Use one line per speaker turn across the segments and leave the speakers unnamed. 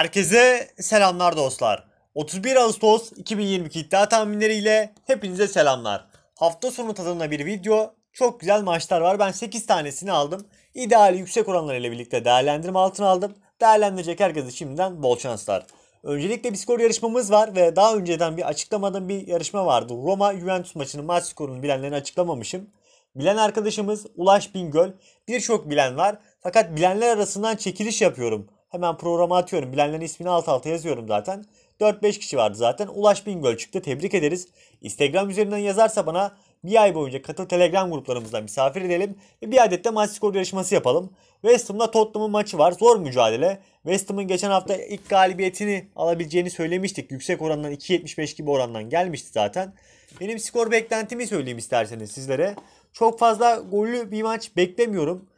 Herkese selamlar dostlar. 31 Ağustos 2022 iddia tahminleriyle hepinize selamlar. Hafta sonu tadında bir video. Çok güzel maçlar var. Ben 8 tanesini aldım. İdeal yüksek oranlarıyla birlikte değerlendirme altına aldım. Değerlendirecek herkese şimdiden bol şanslar. Öncelikle bir skor yarışmamız var ve daha önceden bir açıklamadığım bir yarışma vardı. Roma Juventus maçının maç skorunu bilenlerini açıklamamışım. Bilen arkadaşımız Ulaş Bingöl birçok bilen var. Fakat bilenler arasından çekiliş yapıyorum. Hemen programa atıyorum. Bilenlerin ismini alt alta yazıyorum zaten. 4-5 kişi vardı zaten. Ulaş Bingöl çıktı. Tebrik ederiz. Instagram üzerinden yazarsa bana bir ay boyunca katıl Telegram gruplarımızdan misafir edelim ve bir adet de maç skoru yarışması yapalım. West Ham'la Tottenham'ın maçı var. Zor mücadele. West Ham'ın geçen hafta ilk galibiyetini alabileceğini söylemiştik. Yüksek orandan 2.75 gibi orandan gelmişti zaten. Benim skor beklentimi söyleyeyim isterseniz sizlere. Çok fazla gollü bir maç beklemiyorum.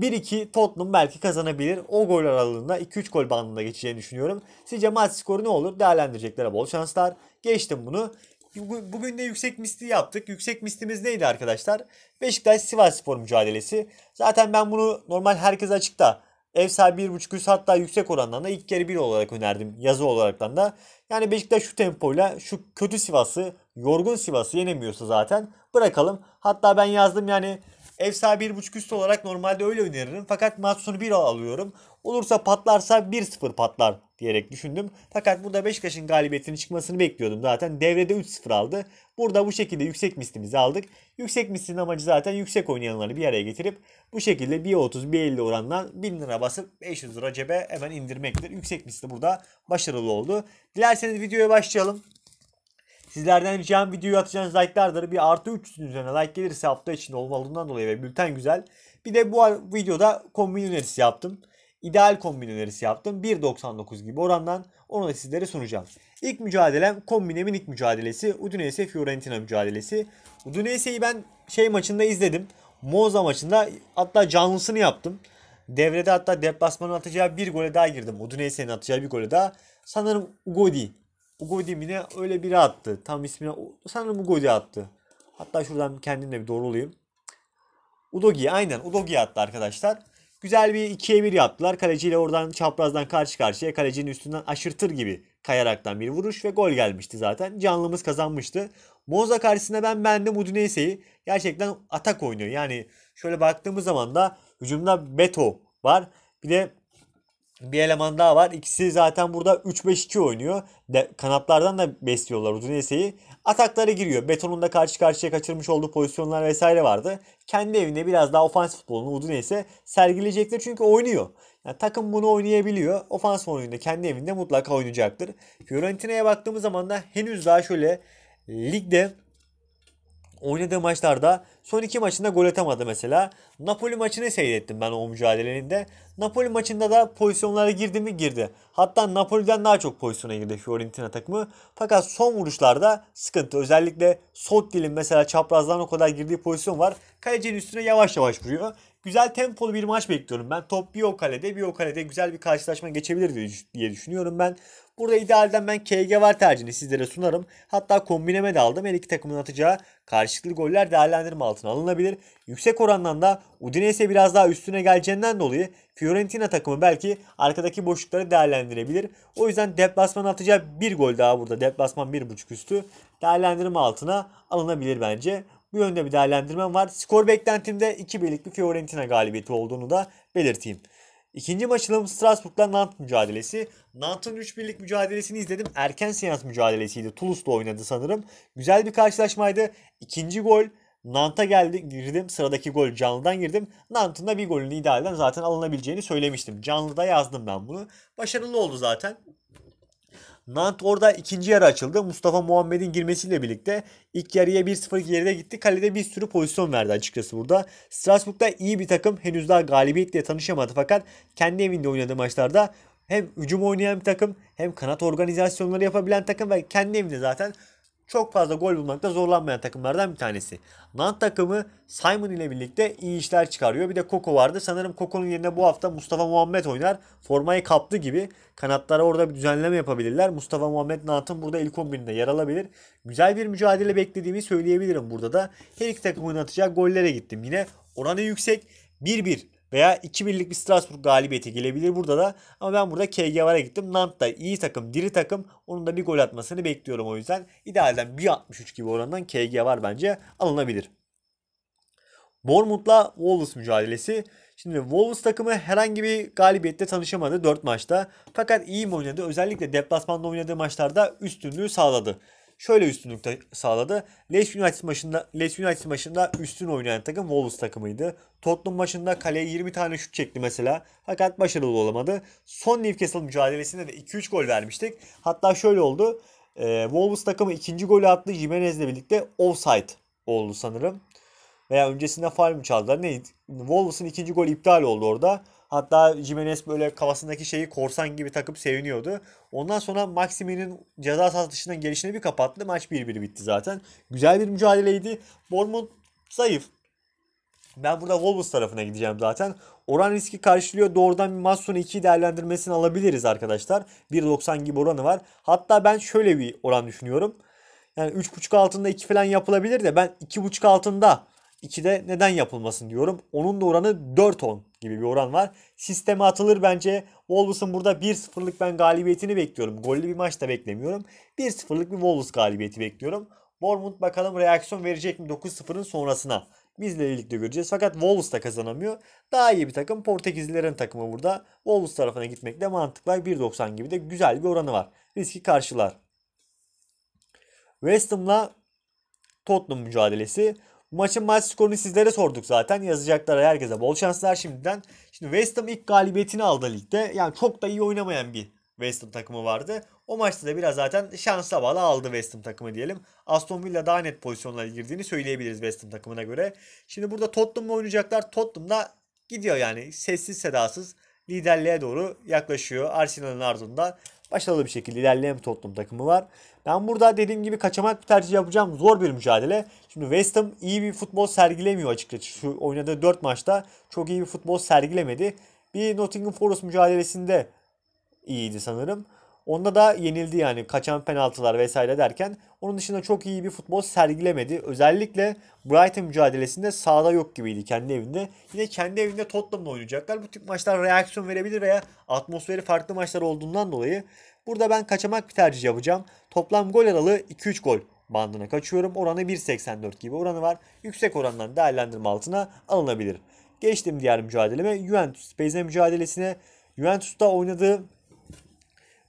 1-2 Tottenham belki kazanabilir. O gol aralığında 2-3 gol bandında geçeceğini düşünüyorum. Sizce maç skoru ne olur? Değerlendireceklere bol şanslar. Geçtim bunu. Bugün de yüksek misli yaptık. Yüksek mislimiz neydi arkadaşlar? Beşiktaş Sivas Spor mücadelesi. Zaten ben bunu normal herkes açıkta. Ev sahibi 1.5 üst hatta yüksek orandan da ilk kere 1 olarak önerdim yazı olaraktan da. Yani Beşiktaş şu tempoyla şu kötü Sivas'ı, yorgun Sivas'ı yenemiyorsa zaten bırakalım. Hatta ben yazdım yani Ev sahibi 1.5 üst olarak normalde öyle öneririm. Fakat maç sonu 1 alıyorum. Olursa patlarsa 1-0 patlar diyerek düşündüm. Fakat burada Beşiktaş'ın galibiyetinin çıkmasını bekliyordum zaten. Devrede 3-0 aldı. Burada bu şekilde yüksek mislimizi aldık. Yüksek mislinin amacı zaten yüksek oynayanları bir araya getirip bu şekilde 1.30-1.50 orandan 1000 lira basıp 500 lira cebe hemen indirmektir. Yüksek misli burada başarılı oldu. Dilerseniz videoya başlayalım. Sizlerden ricam videoyu atacağınız like'lardır. Bir artı 300'ün üzerine like gelirse hafta içinde olmalığından dolayı ve bülten güzel. Bir de bu videoda kombin önerisi yaptım. İdeal kombin önerisi yaptım. 1.99 gibi orandan onu da sizlere sunacağım. İlk mücadelem kombinemin ilk mücadelesi. Udinese Fiorentina mücadelesi. Udinese'yi ben şey maçında izledim. Monza maçında hatta canlısını yaptım. Devrede hatta deplasmanın atacağı bir gole daha girdim. Udinese'nin atacağı bir gole daha. Sanırım Ugodi Ugodi mi ne öyle biri attı. Tam ismini sanırım Ugodi attı. Hatta şuradan kendimle bir doğrulayayım. Udogi aynen Udogi attı arkadaşlar. Güzel bir 2'ye 1 yaptılar. Kaleciyle oradan çaprazdan karşı karşıya kalecinin üstünden aşırtır gibi kayaraktan bir vuruş ve gol gelmişti zaten. Canlımız kazanmıştı. Monza karşısında ben beğendim Udinese'yi. Gerçekten atak oynuyor. Yani şöyle baktığımız zaman da hücumda Beto var. Bir de bir eleman daha var. İkisi zaten burada 3-5-2 oynuyor. De, kanatlardan da besliyorlar Udinese'yi. Ataklara giriyor. Beton'un da karşı karşıya kaçırmış olduğu pozisyonlar vesaire vardı. Kendi evinde biraz daha ofans futbolunu Udinese sergileyecektir çünkü oynuyor. Yani takım bunu oynayabiliyor. Ofans oyununda kendi evinde mutlaka oynayacaktır. Fiorentina'ya baktığımız zaman da henüz daha şöyle ligde oynadığı maçlarda son iki maçında gol atamadı mesela. Napoli maçını seyrettim ben o mücadelenin de. Napoli maçında da pozisyonlara girdi mi girdi. Hatta Napoli'den daha çok pozisyona girdi Fiorentina takımı. Fakat son vuruşlarda sıkıntı. Özellikle Sotti'nin mesela çaprazdan o kadar girdiği pozisyon var. Kalecinin üstüne yavaş yavaş vuruyor. Güzel tempolu bir maç bekliyorum ben. Top bir o kalede bir o kalede güzel bir karşılaşma geçebilir diye düşünüyorum ben. Burada idealden ben KG var tercihini sizlere sunarım. Hatta kombineme de aldım. Her iki takımın atacağı karşılıklı goller değerlendirme altına alınabilir. Yüksek orandan da Udinese biraz daha üstüne geleceğinden dolayı Fiorentina takımı belki arkadaki boşlukları değerlendirebilir. O yüzden deplasman atacağı bir gol daha burada. Deplasman 1.5 üstü değerlendirme altına alınabilir bence. Bu yönde bir değerlendirmem var. Skor beklentimde 2 birlik bir Fiorentina galibiyeti olduğunu da belirteyim. İkinci maçım Strasbourg'la Nantes mücadelesi. Nantes'ın 3 birlik mücadelesini izledim. Erken seans mücadelesiydi. Toulouse'da oynadı sanırım. Güzel bir karşılaşmaydı. İkinci gol Nant'a geldi girdim. Sıradaki gol canlıdan girdim. Nant'ın da bir golünü idealden zaten alınabileceğini söylemiştim. Canlıda yazdım ben bunu. Başarılı oldu zaten. Nant orada ikinci yarı açıldı. Mustafa Muhammed'in girmesiyle birlikte ilk yarıya 1-0 geride gitti. Kalede bir sürü pozisyon verdi açıkçası burada. Strasbourg'da iyi bir takım. Henüz daha galibiyetle tanışamadı fakat kendi evinde oynadığı maçlarda hem hücum oynayan bir takım hem kanat organizasyonları yapabilen takım ve kendi evinde zaten çok fazla gol bulmakta zorlanmayan takımlardan bir tanesi. Nant takımı Simon ile birlikte iyi işler çıkarıyor. Bir de Koko vardı. Sanırım Koko'nun yerine bu hafta Mustafa Muhammed oynar. Formayı kaptı gibi. Kanatlara orada bir düzenleme yapabilirler. Mustafa Muhammed Nant'ın burada ilk 11'inde yer alabilir. Güzel bir mücadele beklediğimi söyleyebilirim burada da. Her iki takımın atacağı gollere gittim. Yine oranı yüksek. 1-1 veya 2 birlik bir Strasbourg galibiyeti gelebilir burada da. Ama ben burada KG var'a gittim. Nant da iyi takım, diri takım. Onun da bir gol atmasını bekliyorum o yüzden. idealden 1.63 gibi orandan KG var bence alınabilir. Bournemouth'la Wolves mücadelesi. Şimdi Wolves takımı herhangi bir galibiyette tanışamadı 4 maçta. Fakat iyi mi oynadı? Özellikle deplasmanda oynadığı maçlarda üstünlüğü sağladı şöyle üstünlük sağladı. Leeds United maçında Leeds United maçında üstün oynayan takım Wolves takımıydı. Tottenham maçında kaleye 20 tane şut çekti mesela. Fakat başarılı olamadı. Son Newcastle mücadelesinde de 2-3 gol vermiştik. Hatta şöyle oldu. E, Wolves takımı ikinci golü attı. Jimenez'le birlikte offside oldu sanırım. Veya öncesinde faal mi çaldılar? Ne? Wolves'ın ikinci gol iptal oldu orada. Hatta Jimenez böyle kafasındaki şeyi korsan gibi takıp seviniyordu. Ondan sonra Maximin'in ceza sahası dışından gelişini bir kapattı. Maç 1-1 bitti zaten. Güzel bir mücadeleydi. Bournemouth zayıf. Ben burada Wolves tarafına gideceğim zaten. Oran riski karşılıyor. Doğrudan bir maç sonu 2 değerlendirmesini alabiliriz arkadaşlar. 1.90 gibi oranı var. Hatta ben şöyle bir oran düşünüyorum. Yani 3.5 altında 2 falan yapılabilir de ben 2.5 altında 2'de neden yapılmasın diyorum. Onun da oranı 4-10 gibi bir oran var. Sisteme atılır bence. Wolves'un burada 1-0'lık ben galibiyetini bekliyorum. Gollü bir maç da beklemiyorum. 1-0'lık bir Wolves galibiyeti bekliyorum. Bournemouth bakalım reaksiyon verecek mi 9-0'ın sonrasına. Bizle birlikte göreceğiz. Fakat Wolves da kazanamıyor. Daha iyi bir takım. Portekizlilerin takımı burada. Wolves tarafına gitmek de mantıklı. 1.90 gibi de güzel bir oranı var. Riski karşılar. West Ham'la Tottenham mücadelesi. Bu maçın maç skorunu sizlere sorduk zaten. Yazacaklara herkese bol şanslar şimdiden. Şimdi West Ham ilk galibiyetini aldı ligde. Yani çok da iyi oynamayan bir West Ham takımı vardı. O maçta da biraz zaten şansa bağlı aldı West Ham takımı diyelim. Aston Villa daha net pozisyonlara girdiğini söyleyebiliriz West Ham takımına göre. Şimdi burada Tottenham oynayacaklar. Tottenham da gidiyor yani sessiz sedasız liderliğe doğru yaklaşıyor. Arsenal'ın ardında başarılı bir şekilde ilerleyen bir Tottenham takımı var. Ben burada dediğim gibi kaçamak bir tercih yapacağım. Zor bir mücadele. Şimdi West Ham iyi bir futbol sergilemiyor açıkçası. Şu oynadığı 4 maçta çok iyi bir futbol sergilemedi. Bir Nottingham Forest mücadelesinde iyiydi sanırım. Onda da yenildi yani kaçan penaltılar vesaire derken. Onun dışında çok iyi bir futbol sergilemedi. Özellikle Brighton mücadelesinde sağda yok gibiydi kendi evinde. Yine kendi evinde Tottenham'la oynayacaklar. Bu tip maçlar reaksiyon verebilir veya atmosferi farklı maçlar olduğundan dolayı Burada ben kaçamak bir tercih yapacağım. Toplam gol aralığı 2-3 gol bandına kaçıyorum. Oranı 1.84 gibi oranı var. Yüksek orandan değerlendirme altına alınabilir. Geçtim diğer mücadeleme Juventus Spezia mücadelesine. Juventus'ta oynadığı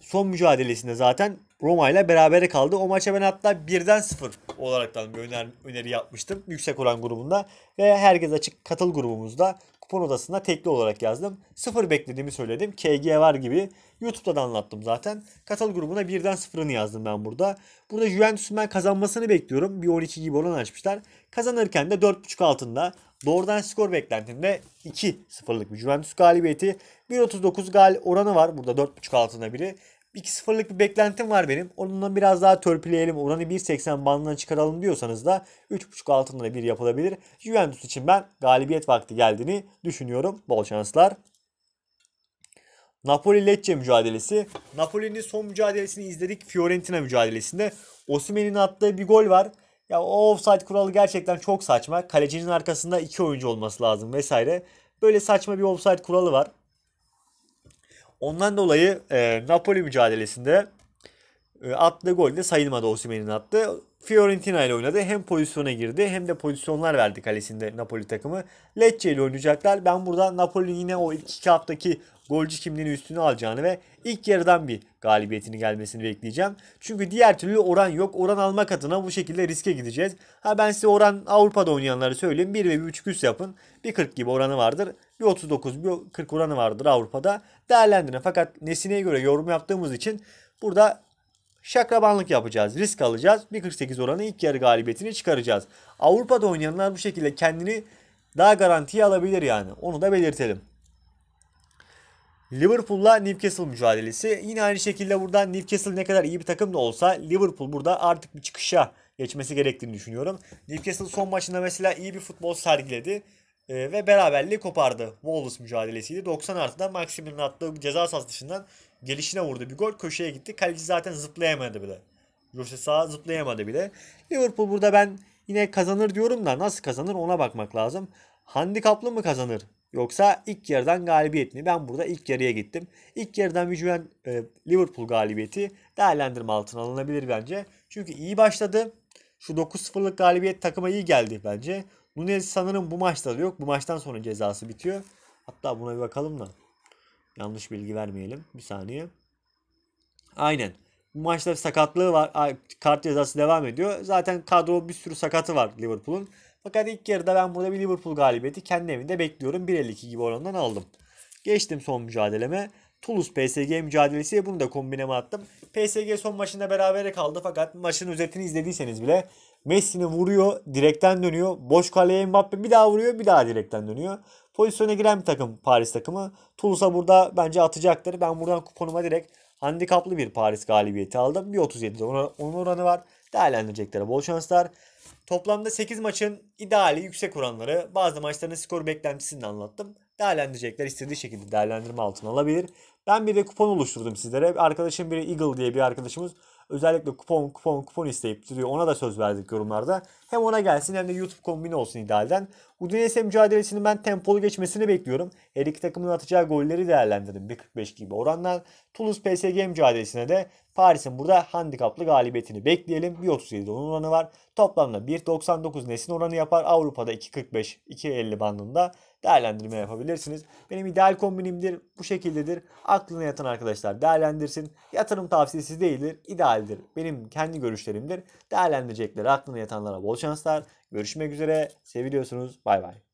son mücadelesinde zaten Roma ile beraber kaldı. O maça ben hatta 1'den 0 olaraktan bir öner, öneri yapmıştım. Yüksek oran grubunda ve herkes açık katıl grubumuzda kupon odasında tekli olarak yazdım. Sıfır beklediğimi söyledim. KG var gibi. YouTube'da da anlattım zaten. Katal grubuna birden sıfırını yazdım ben burada. Burada Juventus'un ben kazanmasını bekliyorum. Bir 12 gibi oran açmışlar. Kazanırken de 4.5 altında doğrudan skor beklentimde 2 sıfırlık bir Juventus galibiyeti. 1.39 gal oranı var. Burada 4.5 altında biri. 2-0'lık bir beklentim var benim. Onunla biraz daha törpüleyelim. Oranı 1.80 bandına çıkaralım diyorsanız da 3.5 altında bir yapılabilir. Juventus için ben galibiyet vakti geldiğini düşünüyorum. Bol şanslar. Napoli-Lecce mücadelesi. Napoli'nin son mücadelesini izledik. Fiorentina mücadelesinde. Osimhen'in attığı bir gol var. Ya o offside kuralı gerçekten çok saçma. Kalecinin arkasında iki oyuncu olması lazım vesaire. Böyle saçma bir offside kuralı var. Ondan dolayı e, Napoli mücadelesinde e, attığı gol de sayılmadı Osimhen'in attı. Fiorentina ile oynadı. Hem pozisyona girdi hem de pozisyonlar verdi kalesinde Napoli takımı. Lecce ile oynayacaklar. Ben burada Napoli'nin yine o iki haftaki golcü kimliğini üstüne alacağını ve ilk yarıdan bir galibiyetini gelmesini bekleyeceğim. Çünkü diğer türlü oran yok. Oran almak adına bu şekilde riske gideceğiz. Ha ben size oran Avrupa'da oynayanları söyleyeyim. 1 ve 1.5 üst yapın. 1.40 gibi oranı vardır. Bir 39, bir 40 oranı vardır Avrupa'da. Değerlendirin. Fakat nesine göre yorum yaptığımız için burada şakrabanlık yapacağız. Risk alacağız. 1.48 oranı ilk yarı galibiyetini çıkaracağız. Avrupa'da oynayanlar bu şekilde kendini daha garantiye alabilir yani. Onu da belirtelim. Liverpool'la Newcastle mücadelesi. Yine aynı şekilde burada Newcastle ne kadar iyi bir takım da olsa Liverpool burada artık bir çıkışa geçmesi gerektiğini düşünüyorum. Newcastle son maçında mesela iyi bir futbol sergiledi e, ve beraberliği kopardı. Wolves mücadelesiydi. 90 artıdan Maximin'in attığı ceza sahası dışından gelişine vurdu bir gol köşeye gitti. Kaleci zaten zıplayamadı bile. Yoksa sağa zıplayamadı bile. Liverpool burada ben yine kazanır diyorum da nasıl kazanır ona bakmak lazım. Handikaplı mı kazanır? Yoksa ilk yarıdan galibiyet mi? Ben burada ilk yarıya gittim. İlk yarıdan mücüven e, Liverpool galibiyeti değerlendirme altına alınabilir bence. Çünkü iyi başladı. Şu 9-0'lık galibiyet takıma iyi geldi bence. Nunez sanırım bu maçta da yok. Bu maçtan sonra cezası bitiyor. Hatta buna bir bakalım da. Yanlış bilgi vermeyelim. Bir saniye. Aynen. Bu maçta sakatlığı var. Kart cezası devam ediyor. Zaten kadro bir sürü sakatı var Liverpool'un. Fakat ilk yarıda ben burada bir Liverpool galibiyeti kendi evinde bekliyorum. 1.52 gibi oranından aldım. Geçtim son mücadeleme. Toulouse PSG mücadelesi bunu da kombineme attım. PSG son maçında berabere kaldı fakat maçın özetini izlediyseniz bile Messi'ni vuruyor, direkten dönüyor. Boş kaleye Mbappe bir daha vuruyor, bir daha direkten dönüyor. Pozisyona giren bir takım Paris takımı. Toulouse'a burada bence atacaktır. Ben buradan kuponuma direkt handikaplı bir Paris galibiyeti aldım. 1.37'de onun oranı var. Değerlendirecekler bol şanslar. Toplamda 8 maçın ideali yüksek oranları. Bazı maçların skor beklentisini anlattım değerlendirecekler. İstediği şekilde değerlendirme altına alabilir. Ben bir de kupon oluşturdum sizlere. Arkadaşım biri Eagle diye bir arkadaşımız özellikle kupon kupon kupon isteyip duruyor. Ona da söz verdik yorumlarda. Hem ona gelsin hem de YouTube kombin olsun idealden. Udinese mücadelesini ben tempolu geçmesini bekliyorum. Her iki takımın atacağı golleri değerlendirdim. 1.45 gibi oranlar. Toulouse PSG mücadelesine de Paris'in burada handikaplı galibiyetini bekleyelim. 1.37 onun oranı var. Toplamda 1.99 nesin oranı yapar. Avrupa'da 2.45 2.50 bandında değerlendirme yapabilirsiniz. Benim ideal kombinimdir. Bu şekildedir. Aklına yatan arkadaşlar değerlendirsin. Yatırım tavsiyesi değildir. idealdir. Benim kendi görüşlerimdir. Değerlendirecekleri aklına yatanlara bol şanslar. Görüşmek üzere. Seviliyorsunuz. Bay bay.